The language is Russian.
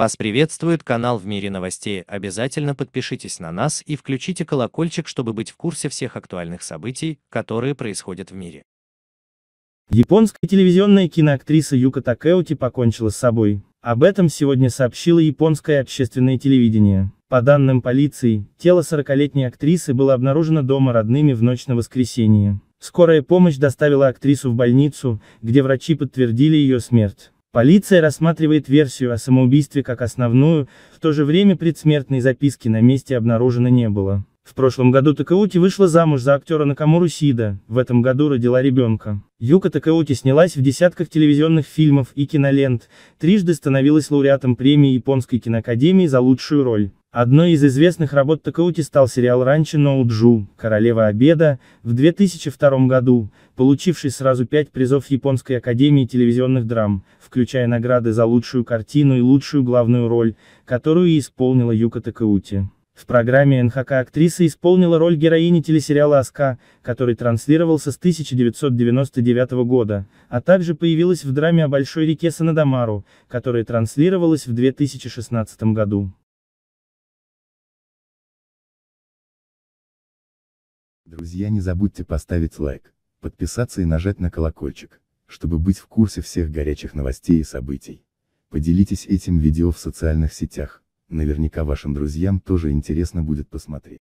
Вас приветствует канал в мире новостей, обязательно подпишитесь на нас и включите колокольчик, чтобы быть в курсе всех актуальных событий, которые происходят в мире. Японская телевизионная киноактриса Юка Такеути покончила с собой. Об этом сегодня сообщило японское общественное телевидение. По данным полиции, тело 40-летней актрисы было обнаружено дома родными в ночь на воскресенье. Скорая помощь доставила актрису в больницу, где врачи подтвердили ее смерть. Полиция рассматривает версию о самоубийстве как основную, в то же время предсмертной записки на месте обнаружено не было. В прошлом году Такаути вышла замуж за актера Накамуру Сида, в этом году родила ребенка. Юка Такаути снялась в десятках телевизионных фильмов и кинолент, трижды становилась лауреатом премии Японской киноакадемии за лучшую роль. Одной из известных работ Такаути стал сериал «Ранчо Ноуджу», «Королева обеда», в 2002 году, получивший сразу пять призов Японской Академии телевизионных драм, включая награды за лучшую картину и лучшую главную роль, которую и исполнила Юка Такаути. В программе НХК актриса исполнила роль героини телесериала «Аска», который транслировался с 1999 года, а также появилась в драме о большой реке Санадамару, которая транслировалась в 2016 году. Друзья не забудьте поставить лайк, подписаться и нажать на колокольчик, чтобы быть в курсе всех горячих новостей и событий. Поделитесь этим видео в социальных сетях, наверняка вашим друзьям тоже интересно будет посмотреть.